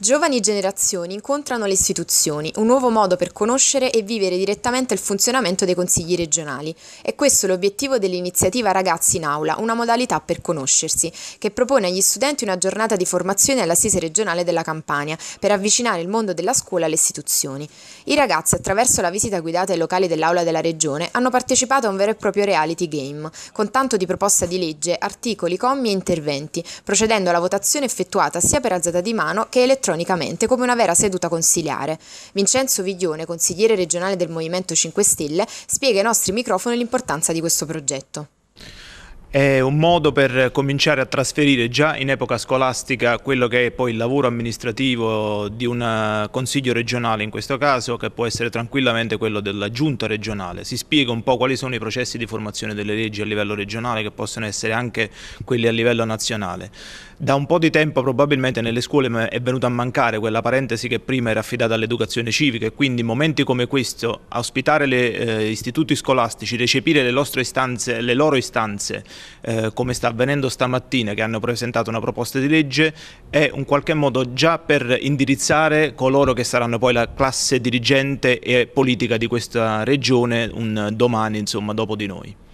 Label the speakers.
Speaker 1: Giovani generazioni incontrano le istituzioni, un nuovo modo per conoscere e vivere direttamente il funzionamento dei consigli regionali. È questo l'obiettivo dell'iniziativa Ragazzi in Aula, una modalità per conoscersi, che propone agli studenti una giornata di formazione all'assise regionale della Campania, per avvicinare il mondo della scuola alle istituzioni. I ragazzi, attraverso la visita guidata ai locali dell'Aula della Regione, hanno partecipato a un vero e proprio reality game, con tanto di proposta di legge, articoli, commi e interventi, procedendo alla votazione effettuata sia per alzata di mano che elettronica elettronicamente come una vera seduta consiliare. Vincenzo Viglione, consigliere regionale del Movimento 5 Stelle, spiega ai nostri microfoni l'importanza di questo progetto.
Speaker 2: È un modo per cominciare a trasferire già in epoca scolastica quello che è poi il lavoro amministrativo di un eh, consiglio regionale in questo caso che può essere tranquillamente quello della giunta regionale. Si spiega un po' quali sono i processi di formazione delle leggi a livello regionale che possono essere anche quelli a livello nazionale. Da un po' di tempo probabilmente nelle scuole è venuta a mancare quella parentesi che prima era affidata all'educazione civica e quindi momenti come questo, ospitare gli eh, istituti scolastici, recepire le, le loro istanze eh, come sta avvenendo stamattina che hanno presentato una proposta di legge è un qualche modo già per indirizzare coloro che saranno poi la classe dirigente e politica di questa regione un domani insomma dopo di noi.